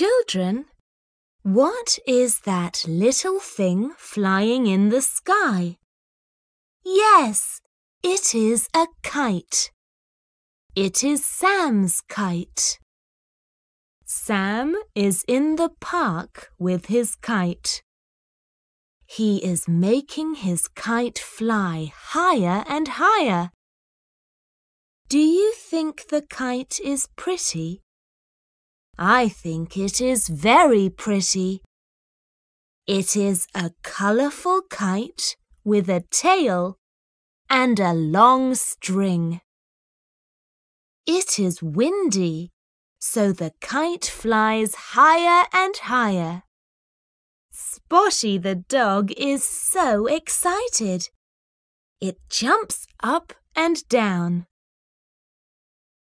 Children, what is that little thing flying in the sky? Yes, it is a kite. It is Sam's kite. Sam is in the park with his kite. He is making his kite fly higher and higher. Do you think the kite is pretty? I think it is very pretty. It is a colourful kite with a tail and a long string. It is windy, so the kite flies higher and higher. Spotty the dog is so excited. It jumps up and down.